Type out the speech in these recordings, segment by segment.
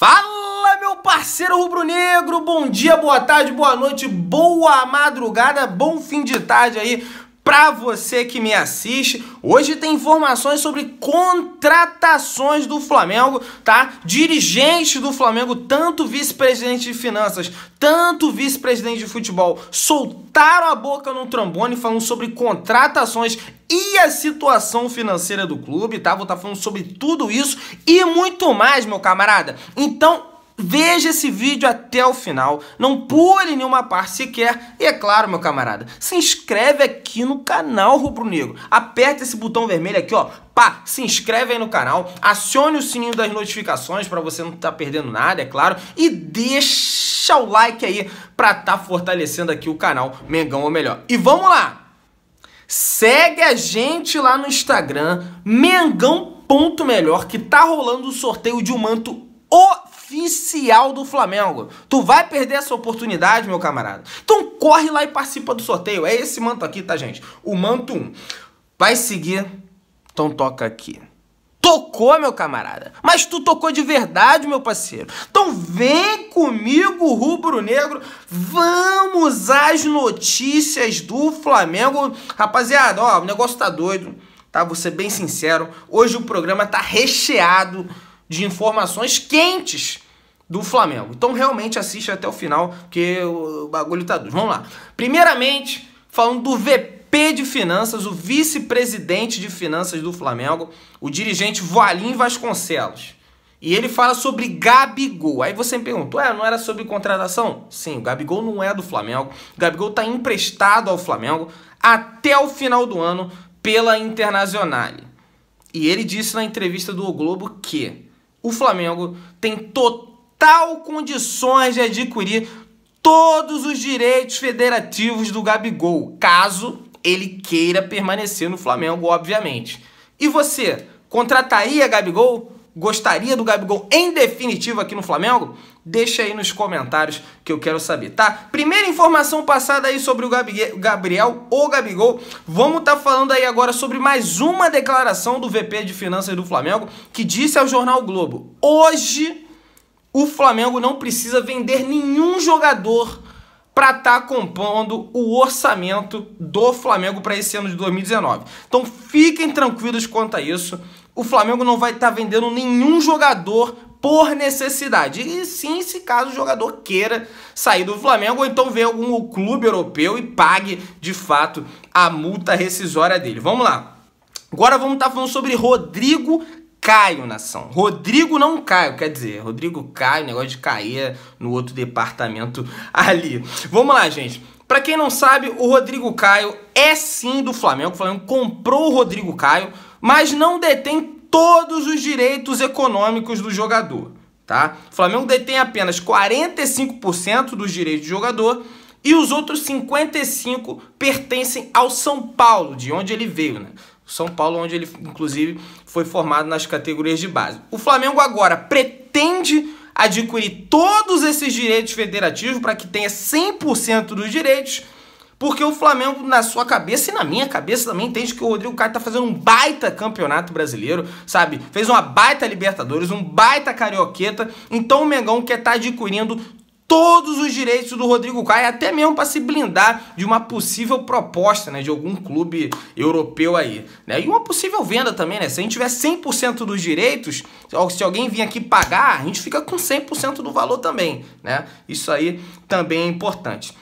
Fala, meu parceiro rubro-negro! Bom dia, boa tarde, boa noite, boa madrugada, bom fim de tarde aí para você que me assiste, hoje tem informações sobre contratações do Flamengo, tá? Dirigentes do Flamengo, tanto vice-presidente de finanças, tanto vice-presidente de futebol, soltaram a boca no trombone falando sobre contratações e a situação financeira do clube, tá? Vou estar tá falando sobre tudo isso e muito mais, meu camarada. Então, Veja esse vídeo até o final, não pule nenhuma parte sequer e é claro, meu camarada, se inscreve aqui no canal Rubro Negro. Aperta esse botão vermelho aqui, ó, pá, se inscreve aí no canal, acione o sininho das notificações para você não estar tá perdendo nada, é claro, e deixa o like aí para estar tá fortalecendo aqui o canal Mengão ou melhor. E vamos lá. Segue a gente lá no Instagram, mengão.melhor, que tá rolando o sorteio de um manto oficial do Flamengo. Tu vai perder essa oportunidade, meu camarada. Então corre lá e participa do sorteio. É esse manto aqui, tá, gente? O manto 1. Vai seguir, então toca aqui. Tocou, meu camarada. Mas tu tocou de verdade, meu parceiro. Então vem comigo, rubro-negro. Vamos às notícias do Flamengo. Rapaziada, ó, o negócio tá doido, tá? Vou ser bem sincero. Hoje o programa tá recheado de informações quentes do Flamengo. Então realmente assiste até o final, porque o bagulho tá duro. Vamos lá. Primeiramente, falando do VP de Finanças, o vice-presidente de Finanças do Flamengo, o dirigente Valim Vasconcelos. E ele fala sobre Gabigol. Aí você me pergunta, ué, não era sobre contratação? Sim, o Gabigol não é do Flamengo. O Gabigol está emprestado ao Flamengo até o final do ano pela Internazionale. E ele disse na entrevista do o Globo que o Flamengo tem total condições de adquirir todos os direitos federativos do Gabigol, caso ele queira permanecer no Flamengo, obviamente. E você, contrataria Gabigol? gostaria do Gabigol em definitivo aqui no Flamengo? Deixa aí nos comentários que eu quero saber, tá? Primeira informação passada aí sobre o Gabriel ou Gabigol. Vamos estar tá falando aí agora sobre mais uma declaração do VP de Finanças do Flamengo que disse ao jornal Globo: "Hoje o Flamengo não precisa vender nenhum jogador para estar tá compondo o orçamento do Flamengo para esse ano de 2019. Então fiquem tranquilos quanto a isso o Flamengo não vai estar tá vendendo nenhum jogador por necessidade. E sim, se caso o jogador queira sair do Flamengo, ou então ver algum clube europeu e pague de fato a multa rescisória dele. Vamos lá. Agora vamos estar tá falando sobre Rodrigo Caio Nação. Rodrigo não Caio, quer dizer, Rodrigo Caio, negócio de cair no outro departamento ali. Vamos lá, gente. Para quem não sabe, o Rodrigo Caio é sim do Flamengo. O Flamengo comprou o Rodrigo Caio mas não detém todos os direitos econômicos do jogador. Tá? O Flamengo detém apenas 45% dos direitos do jogador e os outros 55 pertencem ao São Paulo, de onde ele veio, né? São Paulo, onde ele inclusive foi formado nas categorias de base. O Flamengo agora pretende adquirir todos esses direitos federativos para que tenha 100% dos direitos porque o Flamengo, na sua cabeça e na minha cabeça também, entende que o Rodrigo Caio tá fazendo um baita campeonato brasileiro, sabe? Fez uma baita Libertadores, um baita Carioqueta. Então o Mengão quer estar tá adquirindo todos os direitos do Rodrigo Caio, até mesmo para se blindar de uma possível proposta, né, de algum clube europeu aí, né? E uma possível venda também, né? Se a gente tiver 100% dos direitos, se alguém vir aqui pagar, a gente fica com 100% do valor também, né? Isso aí também é importante.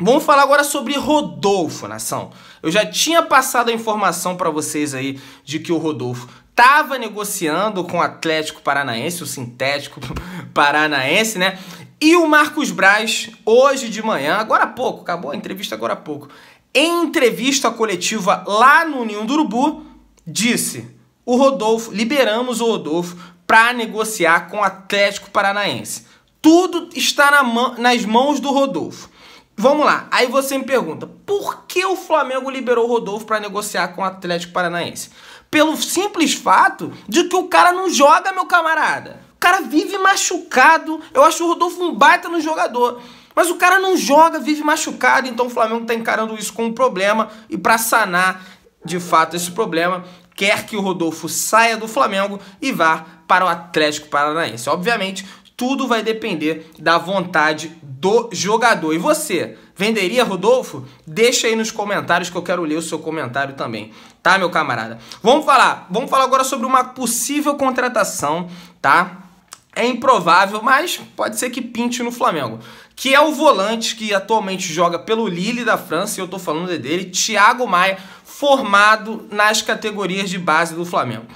Vamos falar agora sobre Rodolfo, nação. Eu já tinha passado a informação para vocês aí de que o Rodolfo estava negociando com o Atlético Paranaense, o sintético paranaense, né? E o Marcos Braz, hoje de manhã, agora há pouco, acabou a entrevista agora há pouco, em entrevista coletiva lá no Ninho do Urubu, disse: o Rodolfo, liberamos o Rodolfo para negociar com o Atlético Paranaense. Tudo está na nas mãos do Rodolfo. Vamos lá. Aí você me pergunta, por que o Flamengo liberou o Rodolfo para negociar com o Atlético Paranaense? Pelo simples fato de que o cara não joga, meu camarada. O cara vive machucado. Eu acho o Rodolfo um baita no jogador. Mas o cara não joga, vive machucado. Então o Flamengo está encarando isso como um problema. E para sanar, de fato, esse problema, quer que o Rodolfo saia do Flamengo e vá para o Atlético Paranaense. Obviamente, tudo vai depender da vontade do jogador. E você, venderia Rodolfo? Deixa aí nos comentários que eu quero ler o seu comentário também, tá, meu camarada? Vamos falar, vamos falar agora sobre uma possível contratação, tá? É improvável, mas pode ser que pinte no Flamengo. Que é o volante que atualmente joga pelo Lille da França, e eu tô falando é dele, Thiago Maia, formado nas categorias de base do Flamengo.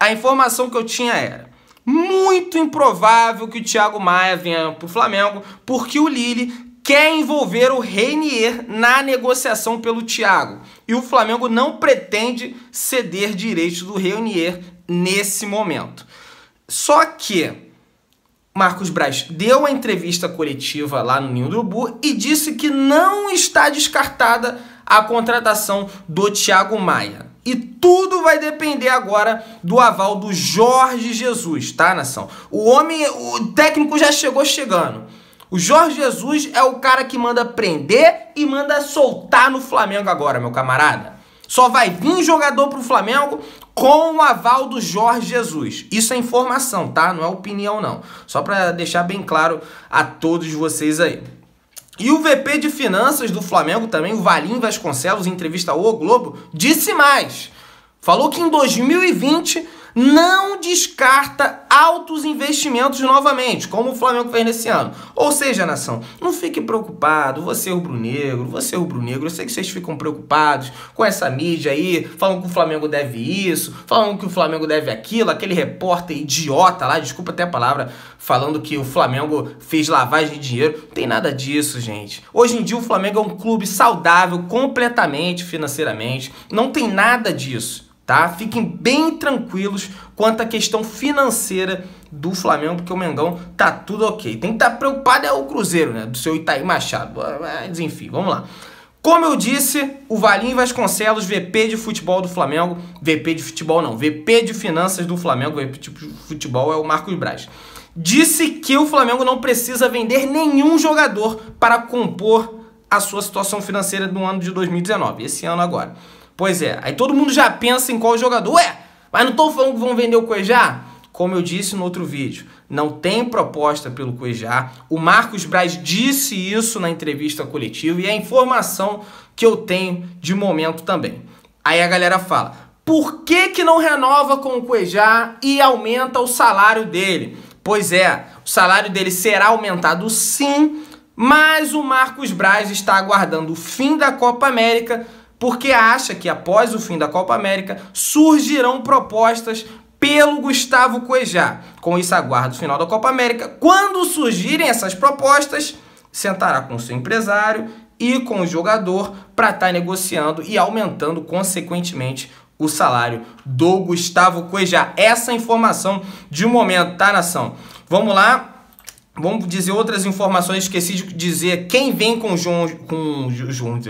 A informação que eu tinha era: muito improvável que o Thiago Maia venha para o Flamengo, porque o Lille quer envolver o Reinier na negociação pelo Thiago. E o Flamengo não pretende ceder direitos do Reinier nesse momento. Só que Marcos Braz deu a entrevista coletiva lá no Ninho do Urubu e disse que não está descartada a contratação do Thiago Maia. E tudo vai depender agora do aval do Jorge Jesus, tá, nação? O homem, o técnico já chegou chegando. O Jorge Jesus é o cara que manda prender e manda soltar no Flamengo agora, meu camarada. Só vai vir jogador pro Flamengo com o aval do Jorge Jesus. Isso é informação, tá? Não é opinião, não. Só para deixar bem claro a todos vocês aí. E o VP de Finanças do Flamengo também, o Valim Vasconcelos, em entrevista ao o Globo, disse mais. Falou que em 2020 não descarta altos investimentos novamente, como o Flamengo fez nesse ano. Ou seja, nação, não fique preocupado, você é rubro-negro, você é rubro-negro, eu sei que vocês ficam preocupados com essa mídia aí, falam que o Flamengo deve isso, falam que o Flamengo deve aquilo, aquele repórter idiota lá, desculpa até a palavra, falando que o Flamengo fez lavagem de dinheiro. Não tem nada disso, gente. Hoje em dia o Flamengo é um clube saudável completamente financeiramente, não tem nada disso tá? Fiquem bem tranquilos quanto à questão financeira do Flamengo, porque o Mengão tá tudo ok. Tem que estar tá preocupado é o Cruzeiro, né? Do seu Itaí Machado. Mas enfim, vamos lá. Como eu disse, o Valim Vasconcelos, VP de futebol do Flamengo, VP de futebol não, VP de finanças do Flamengo, VP de futebol é o Marcos Braz, disse que o Flamengo não precisa vender nenhum jogador para compor a sua situação financeira do ano de 2019, esse ano agora. Pois é, aí todo mundo já pensa em qual jogador. Ué, mas não estão falando que vão vender o Cuejá? Como eu disse no outro vídeo, não tem proposta pelo Cuejá. O Marcos Braz disse isso na entrevista coletiva e é a informação que eu tenho de momento também. Aí a galera fala, por que, que não renova com o Cuejá e aumenta o salário dele? Pois é, o salário dele será aumentado sim, mas o Marcos Braz está aguardando o fim da Copa América porque acha que após o fim da Copa América surgirão propostas pelo Gustavo Cuejá. Com isso, aguarda o final da Copa América. Quando surgirem essas propostas, sentará com seu empresário e com o jogador para estar tá negociando e aumentando, consequentemente, o salário do Gustavo Cuejá. Essa informação de um momento, tá, nação? Vamos lá Vamos dizer outras informações, esqueci de dizer quem vem com João, com, João,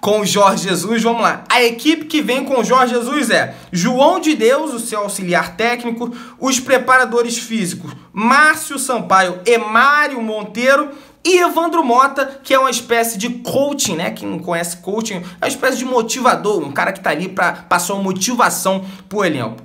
com Jorge Jesus. Vamos lá. A equipe que vem com Jorge Jesus é João de Deus, o seu auxiliar técnico, os preparadores físicos Márcio Sampaio e Mário Monteiro e Evandro Mota, que é uma espécie de coaching, né? Quem não conhece coaching, é uma espécie de motivador, um cara que tá ali para passar uma motivação pro elenco.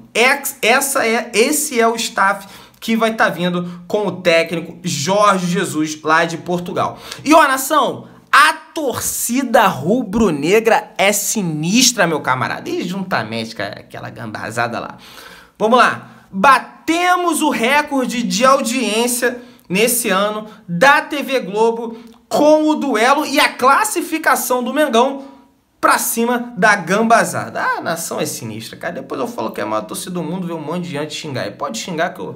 Essa é, esse é o staff que vai estar tá vindo com o técnico Jorge Jesus lá de Portugal. E ó, nação, a torcida rubro-negra é sinistra, meu camarada. E juntamente com aquela gambazada lá. Vamos lá. Batemos o recorde de audiência nesse ano da TV Globo com o duelo e a classificação do Mengão pra cima da gambazada. a ah, nação é sinistra, cara. Depois eu falo que é a maior torcida do mundo, vê um monte de gente xingar. E pode xingar que eu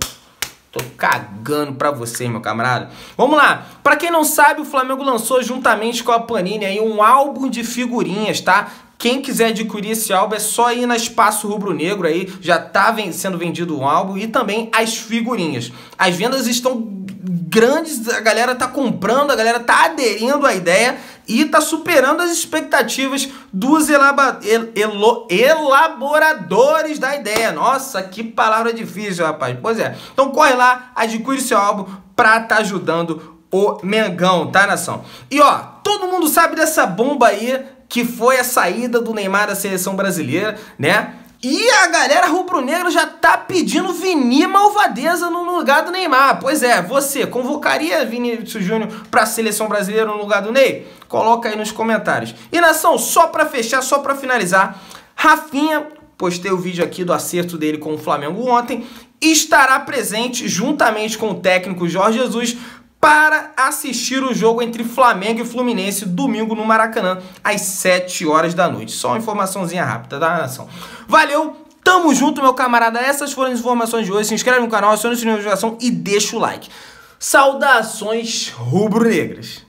cagando pra você meu camarada. Vamos lá. Pra quem não sabe, o Flamengo lançou juntamente com a Panini aí um álbum de figurinhas, tá? Quem quiser adquirir esse álbum é só ir na Espaço Rubro Negro aí, já tá sendo vendido um álbum e também as figurinhas. As vendas estão grandes, a galera tá comprando, a galera tá aderindo à ideia e está superando as expectativas dos elaba, el, elo, elaboradores da ideia. Nossa, que palavra difícil, rapaz. Pois é. Então corre lá, adquire seu álbum para estar tá ajudando o Mengão, tá, nação? E ó, todo mundo sabe dessa bomba aí que foi a saída do Neymar da seleção brasileira, né? E a galera rubro-negra já tá pedindo Vini Malvadeza no lugar do Neymar. Pois é, você convocaria Vinícius Júnior para a seleção brasileira no lugar do Ney? Coloca aí nos comentários. E nação, só para fechar, só para finalizar, Rafinha, postei o vídeo aqui do acerto dele com o Flamengo ontem, estará presente juntamente com o técnico Jorge Jesus para assistir o jogo entre Flamengo e Fluminense domingo no Maracanã, às 7 horas da noite. Só uma informaçãozinha rápida, da tá, nação? Valeu, tamo junto, meu camarada. Essas foram as informações de hoje. Se inscreve no canal, aciona o sininho de notificação e deixa o like. Saudações rubro-negras.